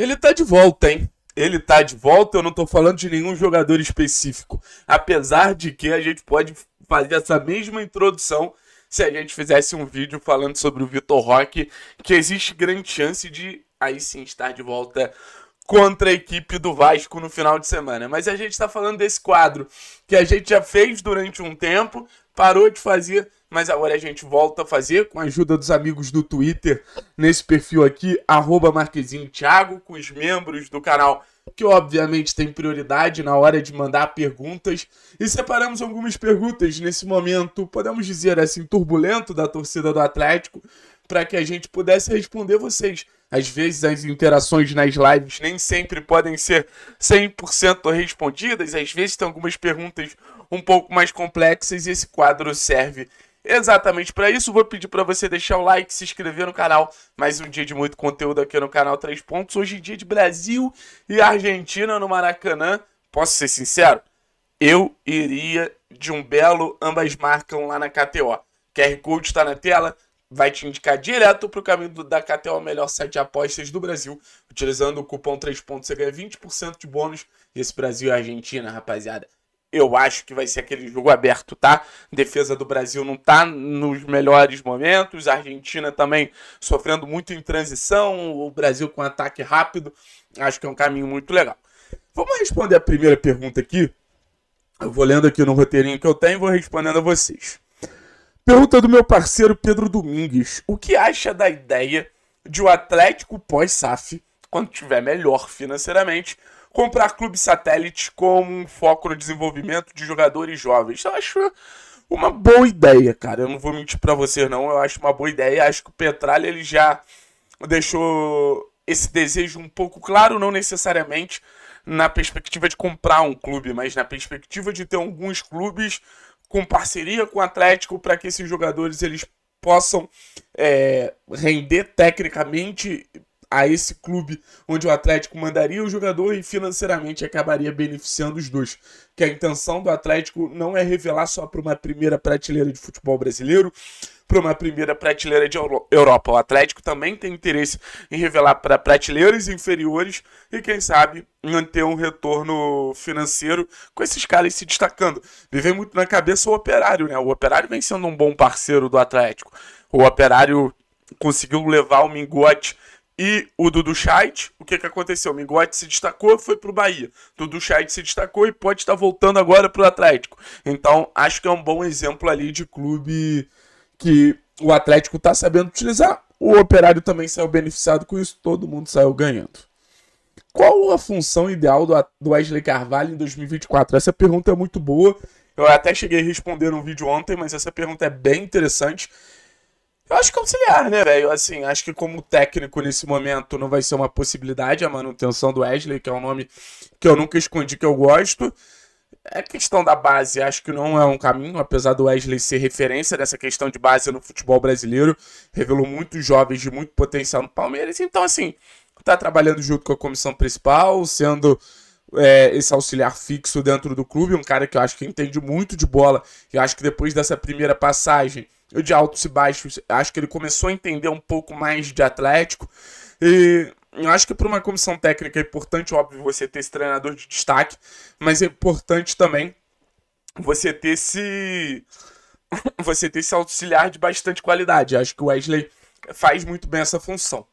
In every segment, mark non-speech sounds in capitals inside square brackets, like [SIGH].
Ele tá de volta, hein? Ele tá de volta, eu não tô falando de nenhum jogador específico. Apesar de que a gente pode fazer essa mesma introdução se a gente fizesse um vídeo falando sobre o Vitor Roque, que existe grande chance de aí sim estar de volta contra a equipe do Vasco no final de semana. Mas a gente está falando desse quadro que a gente já fez durante um tempo, parou de fazer mas agora a gente volta a fazer com a ajuda dos amigos do Twitter nesse perfil aqui, arroba Marquezinho Thiago, com os membros do canal que obviamente tem prioridade na hora de mandar perguntas. E separamos algumas perguntas nesse momento, podemos dizer assim, turbulento da torcida do Atlético, para que a gente pudesse responder vocês. Às vezes as interações nas lives nem sempre podem ser 100% respondidas, às vezes tem algumas perguntas um pouco mais complexas e esse quadro serve Exatamente para isso, vou pedir para você deixar o like, se inscrever no canal. Mais um dia de muito conteúdo aqui no canal 3 Pontos. Hoje em dia de Brasil e Argentina no Maracanã. Posso ser sincero? Eu iria de um belo, ambas marcam lá na KTO. QR Code está na tela, vai te indicar direto para o caminho do, da KTO, melhor site de apostas do Brasil. Utilizando o cupom 3 Pontos, você ganha 20% de bônus. E esse Brasil e Argentina, rapaziada eu acho que vai ser aquele jogo aberto, tá? defesa do Brasil não tá nos melhores momentos, a Argentina também sofrendo muito em transição, o Brasil com ataque rápido, acho que é um caminho muito legal. Vamos responder a primeira pergunta aqui. Eu vou lendo aqui no roteirinho que eu tenho e vou respondendo a vocês. Pergunta do meu parceiro Pedro Domingues: O que acha da ideia de o um Atlético pós-SAF, quando tiver melhor financeiramente, comprar clube satélite com um foco no desenvolvimento de jogadores jovens. Então, eu acho uma boa ideia, cara. Eu não vou mentir para você não, eu acho uma boa ideia. acho que o Petralha ele já deixou esse desejo um pouco claro, não necessariamente na perspectiva de comprar um clube, mas na perspectiva de ter alguns clubes com parceria com o Atlético para que esses jogadores eles possam é, render tecnicamente a esse clube onde o Atlético mandaria o jogador e financeiramente acabaria beneficiando os dois. Que a intenção do Atlético não é revelar só para uma primeira prateleira de futebol brasileiro, para uma primeira prateleira de Europa. O Atlético também tem interesse em revelar para prateleiras inferiores e, quem sabe, manter um retorno financeiro com esses caras se destacando. Me vem muito na cabeça o Operário, né? O Operário vem sendo um bom parceiro do Atlético. O Operário conseguiu levar o Mingote e o Dudu Scheidt, o que, que aconteceu? O Mingote se destacou foi para o Bahia. Dudu Scheidt se destacou e pode estar voltando agora para o Atlético. Então, acho que é um bom exemplo ali de clube que o Atlético está sabendo utilizar. O Operário também saiu beneficiado com isso, todo mundo saiu ganhando. Qual a função ideal do Wesley Carvalho em 2024? Essa pergunta é muito boa. Eu até cheguei a responder um vídeo ontem, mas essa pergunta é bem interessante. Eu acho que é auxiliar, né, velho? Assim, acho que como técnico nesse momento não vai ser uma possibilidade a manutenção do Wesley, que é um nome que eu nunca escondi que eu gosto. É questão da base, acho que não é um caminho, apesar do Wesley ser referência nessa questão de base no futebol brasileiro, revelou muitos jovens de muito potencial no Palmeiras. Então, assim, tá trabalhando junto com a comissão principal, sendo é, esse auxiliar fixo dentro do clube, um cara que eu acho que entende muito de bola. Eu acho que depois dessa primeira passagem de altos e baixos. Acho que ele começou a entender um pouco mais de Atlético. E eu acho que para uma comissão técnica é importante, óbvio, você ter esse treinador de destaque, mas é importante também você ter esse [LAUGHS] você ter esse auxiliar de bastante qualidade. Acho que o Wesley faz muito bem essa função.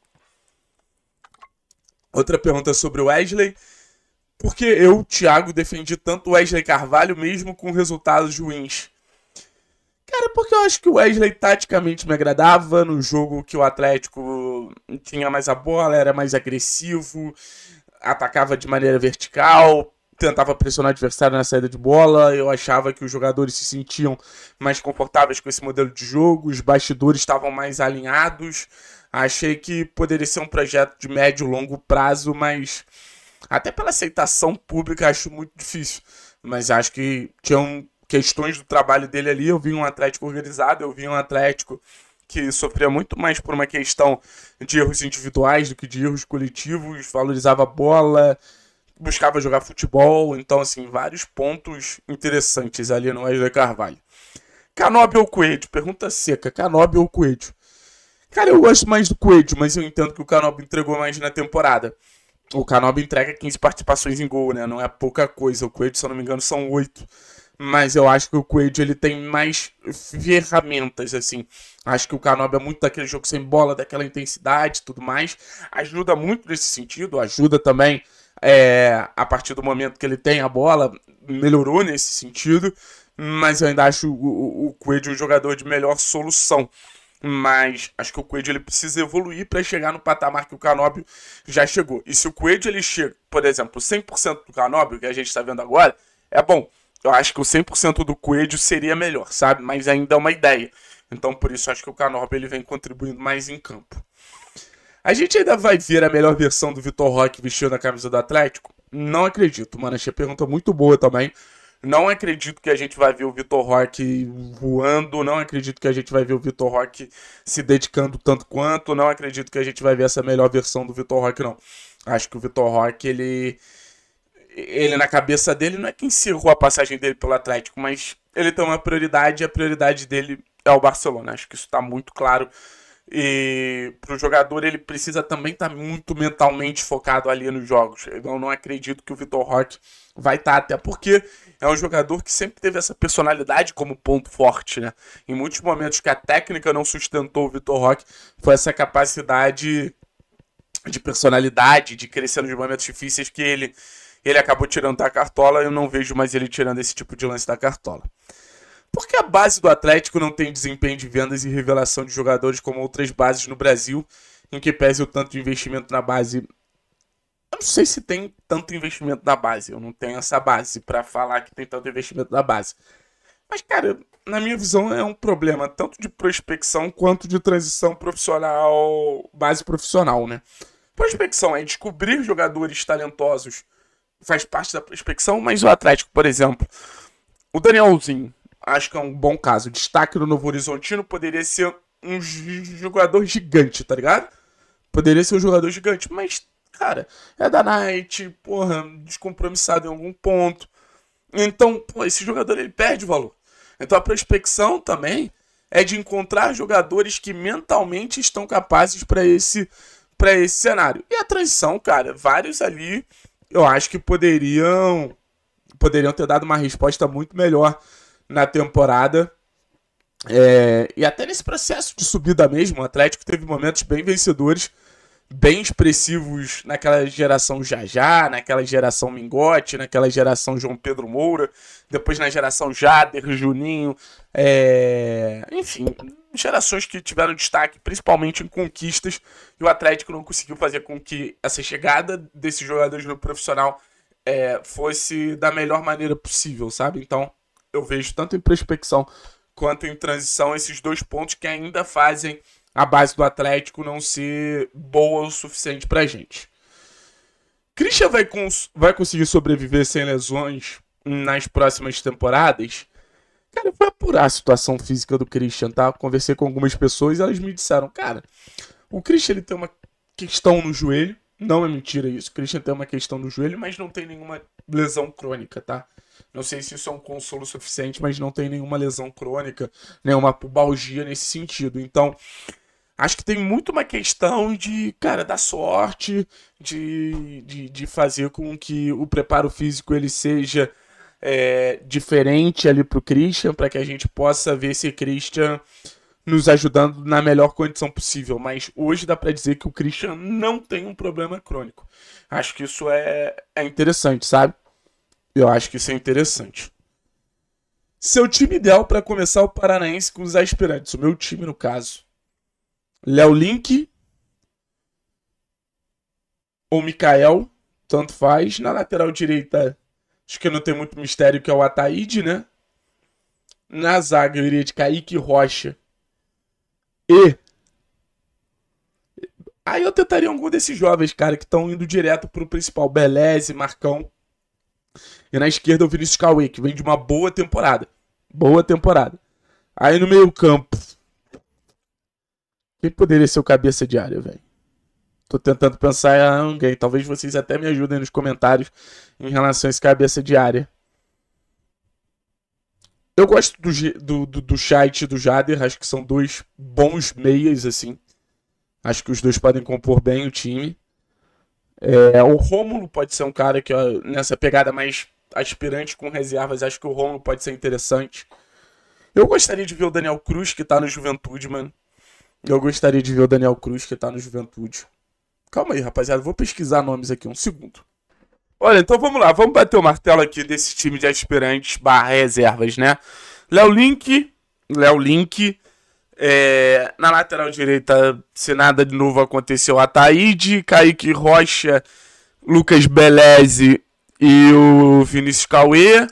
Outra pergunta sobre o Wesley. Por que eu, Thiago, defendi tanto o Wesley Carvalho mesmo com resultados ruins? Cara, porque eu acho que o Wesley taticamente me agradava no jogo que o Atlético tinha mais a bola, era mais agressivo, atacava de maneira vertical, tentava pressionar o adversário na saída de bola. Eu achava que os jogadores se sentiam mais confortáveis com esse modelo de jogo, os bastidores estavam mais alinhados. Achei que poderia ser um projeto de médio e longo prazo, mas até pela aceitação pública acho muito difícil. Mas acho que tinha um questões do trabalho dele ali. Eu vi um Atlético organizado, eu vi um Atlético que sofria muito mais por uma questão de erros individuais do que de erros coletivos, valorizava a bola, buscava jogar futebol, então assim, vários pontos interessantes ali no Wesley Carvalho. Canobi ou Coelho? Pergunta seca, Canobi ou Coelho? Cara, eu gosto mais do Coelho, mas eu entendo que o Canobi entregou mais na temporada. O Canobi entrega 15 participações em gol, né? Não é pouca coisa. O Coelho, se eu não me engano, são 8 mas eu acho que o Coelho ele tem mais ferramentas assim. Acho que o Canob é muito daquele jogo sem bola, daquela intensidade, tudo mais. Ajuda muito nesse sentido, ajuda também é, a partir do momento que ele tem a bola, melhorou nesse sentido, mas eu ainda acho o, o, o Coelho um jogador de melhor solução. Mas acho que o Coelho ele precisa evoluir para chegar no patamar que o Canóbio já chegou. E se o Coelho ele chega, por exemplo, 100% do Canóbio, que a gente está vendo agora, é bom eu acho que o 100% do Coelho seria melhor, sabe? Mas ainda é uma ideia. Então, por isso, acho que o Canorba ele vem contribuindo mais em campo. A gente ainda vai ver a melhor versão do Vitor Roque vestindo a camisa do Atlético? Não acredito, mano. Achei a pergunta muito boa também. Não acredito que a gente vai ver o Vitor Roque voando, não acredito que a gente vai ver o Vitor Roque se dedicando tanto quanto, não acredito que a gente vai ver essa melhor versão do Vitor Roque, não. Acho que o Vitor Roque, ele ele na cabeça dele não é quem encerrou a passagem dele pelo Atlético, mas ele tem uma prioridade e a prioridade dele é o Barcelona. Acho que isso está muito claro. E para o jogador ele precisa também estar tá muito mentalmente focado ali nos jogos. Eu não acredito que o Vitor Roque vai estar, tá, até porque é um jogador que sempre teve essa personalidade como ponto forte, né? Em muitos momentos que a técnica não sustentou o Vitor Roque, foi essa capacidade de personalidade, de crescer nos momentos difíceis que ele ele acabou tirando da cartola, eu não vejo mais ele tirando esse tipo de lance da cartola. Por que a base do Atlético não tem desempenho de vendas e revelação de jogadores como outras bases no Brasil, em que pese o tanto de investimento na base? Eu não sei se tem tanto investimento na base, eu não tenho essa base para falar que tem tanto investimento na base. Mas, cara, na minha visão, é um problema tanto de prospecção quanto de transição profissional, base profissional, né? Prospecção é descobrir jogadores talentosos faz parte da prospecção, mas o Atlético, por exemplo, o Danielzinho, acho que é um bom caso. Destaque do Novo Horizontino poderia ser um jogador gigante, tá ligado? Poderia ser um jogador gigante, mas, cara, é da Night, porra, descompromissado em algum ponto. Então, pô, esse jogador ele perde o valor. Então a prospecção também é de encontrar jogadores que mentalmente estão capazes para esse para esse cenário. E a transição, cara, vários ali eu acho que poderiam poderiam ter dado uma resposta muito melhor na temporada. É, e até nesse processo de subida mesmo, o Atlético teve momentos bem vencedores, bem expressivos naquela geração Jajá, naquela geração Mingote, naquela geração João Pedro Moura, depois na geração Jader, Juninho, é, enfim, gerações que tiveram destaque, principalmente em conquistas, e o Atlético não conseguiu fazer com que essa chegada desses jogadores no profissional é, fosse da melhor maneira possível, sabe? Então, eu vejo tanto em prospecção quanto em transição esses dois pontos que ainda fazem a base do Atlético não ser boa o suficiente pra gente. Christian vai, cons vai conseguir sobreviver sem lesões nas próximas temporadas? Cara, eu fui apurar a situação física do Christian, tá? Conversei com algumas pessoas e elas me disseram, cara, o Christian ele tem uma questão no joelho. Não é mentira isso. O Christian tem uma questão no joelho, mas não tem nenhuma lesão crônica, tá? Não sei se isso é um consolo suficiente, mas não tem nenhuma lesão crônica, nenhuma né? pubalgia nesse sentido. Então, acho que tem muito uma questão de, cara, da sorte, de, de, de fazer com que o preparo físico ele seja é, diferente ali para o Christian, para que a gente possa ver esse Christian nos ajudando na melhor condição possível. Mas hoje dá para dizer que o Christian não tem um problema crônico. Acho que isso é, é interessante, sabe? Eu acho que isso é interessante. Seu time ideal para começar o Paranaense com os aspirantes. O meu time, no caso. Léo Link ou Mikael, tanto faz. Na lateral direita, Acho que não tem muito mistério que é o Ataíde, né? Na zaga eu iria de Kaique Rocha. E. Aí eu tentaria algum desses jovens, cara, que estão indo direto pro principal. Beleze, Marcão. E na esquerda o Vinícius Cauê, que vem de uma boa temporada. Boa temporada. Aí no meio-campo. Quem poderia ser o cabeça de área, velho? Tô tentando pensar em alguém. Talvez vocês até me ajudem nos comentários em relação a esse cabeça de área. Eu gosto do, do, do, do Chat e do Jader. Acho que são dois bons meias, assim. Acho que os dois podem compor bem o time. É, o Rômulo pode ser um cara que, ó, nessa pegada mais aspirante com reservas, acho que o Rômulo pode ser interessante. Eu gostaria de ver o Daniel Cruz, que tá no Juventude, mano. Eu gostaria de ver o Daniel Cruz, que tá no Juventude. Calma aí, rapaziada, vou pesquisar nomes aqui um segundo. Olha, então vamos lá, vamos bater o martelo aqui desse time de aspirantes barra reservas, né? Léo Link, Léo Link, é, na lateral direita, se nada de novo aconteceu, Ataíde, Kaique Rocha, Lucas Beleze e o Vinícius Cauê.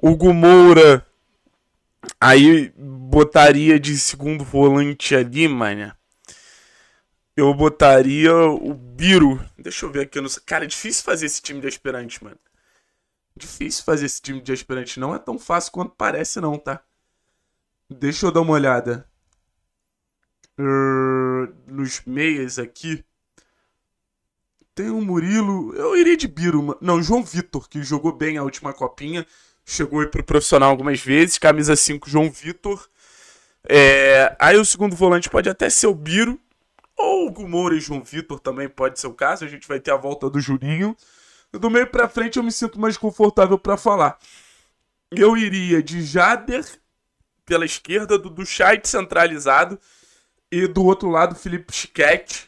Hugo Moura, aí botaria de segundo volante ali, mané eu botaria o Biro. Deixa eu ver aqui. Cara, é difícil fazer esse time de aspirantes, mano. Difícil fazer esse time de aspirantes. Não é tão fácil quanto parece, não, tá? Deixa eu dar uma olhada. Uh, nos meias aqui. Tem o Murilo. Eu iria de Biro, mano. Não, João Vitor, que jogou bem a última copinha. Chegou aí pro profissional algumas vezes. Camisa 5, João Vitor. É... Aí o segundo volante pode até ser o Biro ou Gumora e João Vitor também pode ser o caso. A gente vai ter a volta do Juninho. Do meio para frente eu me sinto mais confortável para falar. Eu iria de Jader pela esquerda, do Duchat centralizado e do outro lado Felipe Schkeck.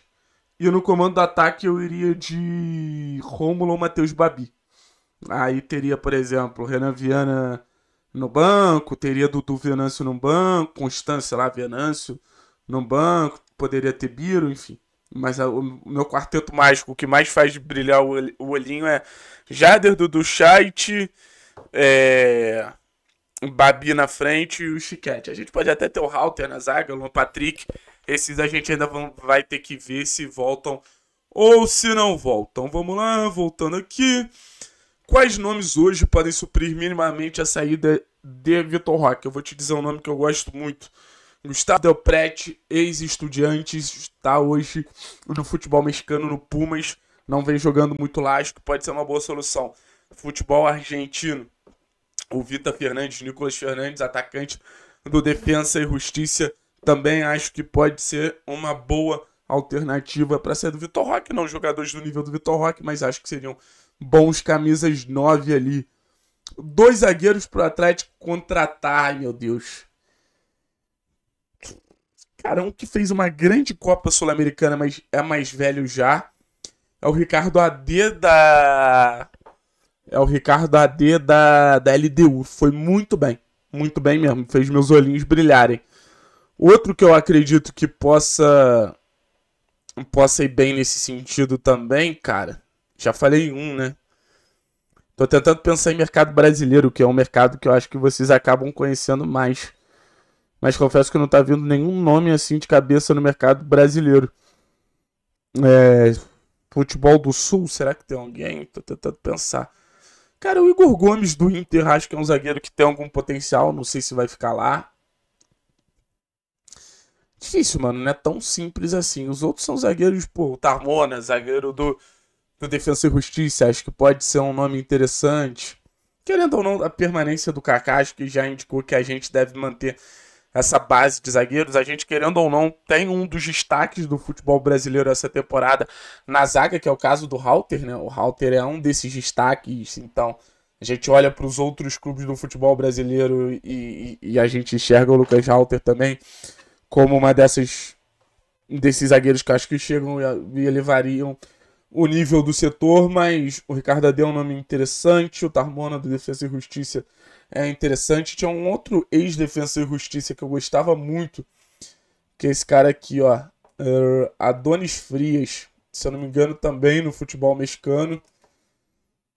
E no comando do ataque eu iria de Rômulo ou Matheus Babi. Aí teria, por exemplo, Renan Viana no banco, teria Dudu Venâncio no banco, Constância lá, Venâncio no banco, poderia ter Biro, enfim. Mas a, o meu quarteto mágico, o que mais faz brilhar o, o olhinho é Jader, Dudu Chait, é, Babi na frente e o Chiquete. A gente pode até ter o Halter na zaga, o Patrick. Esses a gente ainda vão, vai ter que ver se voltam ou se não voltam. Vamos lá, voltando aqui. Quais nomes hoje podem suprir minimamente a saída de Vitor Roque? Eu vou te dizer um nome que eu gosto muito Gustavo Del Prete, ex-estudiantes, está hoje no futebol mexicano no Pumas. Não vem jogando muito lá, acho que pode ser uma boa solução. Futebol argentino, o Vita Fernandes, Nicolas Fernandes, atacante do Defensa e Justiça, também acho que pode ser uma boa alternativa para ser do Vitor Roque. Não jogadores do nível do Vitor Roque, mas acho que seriam bons camisas 9 ali. Dois zagueiros para o Atlético contratar, meu Deus. Cara, um que fez uma grande Copa Sul-Americana, mas é mais velho já. É o Ricardo AD da. É o Ricardo AD da, da LDU. Foi muito bem. Muito bem mesmo. Fez meus olhinhos brilharem. Outro que eu acredito que possa. Possa ir bem nesse sentido também, cara. Já falei um, né? Tô tentando pensar em mercado brasileiro, que é um mercado que eu acho que vocês acabam conhecendo mais. Mas confesso que não tá vindo nenhum nome assim de cabeça no mercado brasileiro. É, futebol do Sul, será que tem alguém? Tô tentando pensar. Cara, o Igor Gomes do Inter, acho que é um zagueiro que tem algum potencial, não sei se vai ficar lá. Difícil, mano, não é tão simples assim. Os outros são zagueiros, pô, o Tarmona, zagueiro do, do Defensa e Justiça, acho que pode ser um nome interessante. Querendo ou não, a permanência do Kaká, acho que já indicou que a gente deve manter essa base de zagueiros. A gente, querendo ou não, tem um dos destaques do futebol brasileiro essa temporada na zaga, que é o caso do Halter, né? O Halter é um desses destaques, então a gente olha para os outros clubes do futebol brasileiro e, e, e, a gente enxerga o Lucas Halter também como uma dessas desses zagueiros que acho que chegam e, e elevariam o nível do setor, mas o Ricardo Adé é um nome interessante, o Tarmona do Defesa e Justiça é interessante. Tinha um outro ex-Defesa e Justiça que eu gostava muito, que é esse cara aqui, ó, eh, Adonis Frias, se eu não me engano, também no futebol mexicano,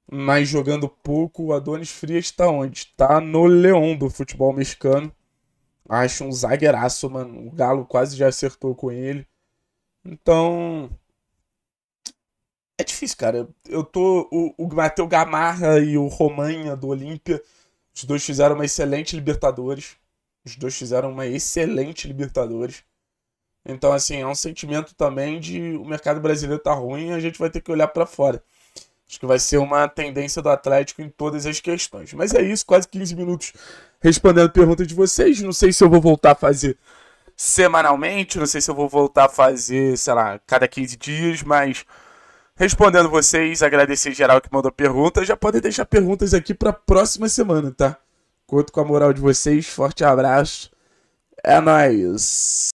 mas jogando pouco. O Adonis Frias está onde? Está no Leão do futebol mexicano. Acho um zagueiraço, mano. O Galo quase já acertou com ele. Então, é difícil, cara. Eu tô. O, o Matheus Gamarra e o Romanha do Olímpia, os dois fizeram uma excelente Libertadores. Os dois fizeram uma excelente Libertadores. Então, assim, é um sentimento também de o mercado brasileiro tá ruim e a gente vai ter que olhar para fora. Acho que vai ser uma tendência do Atlético em todas as questões. Mas é isso, quase 15 minutos respondendo perguntas de vocês. Não sei se eu vou voltar a fazer semanalmente, não sei se eu vou voltar a fazer, sei lá, cada 15 dias, mas respondendo vocês, agradecer geral que mandou perguntas. Já podem deixar perguntas aqui para próxima semana, tá? Conto com a moral de vocês. Forte abraço. É nóis.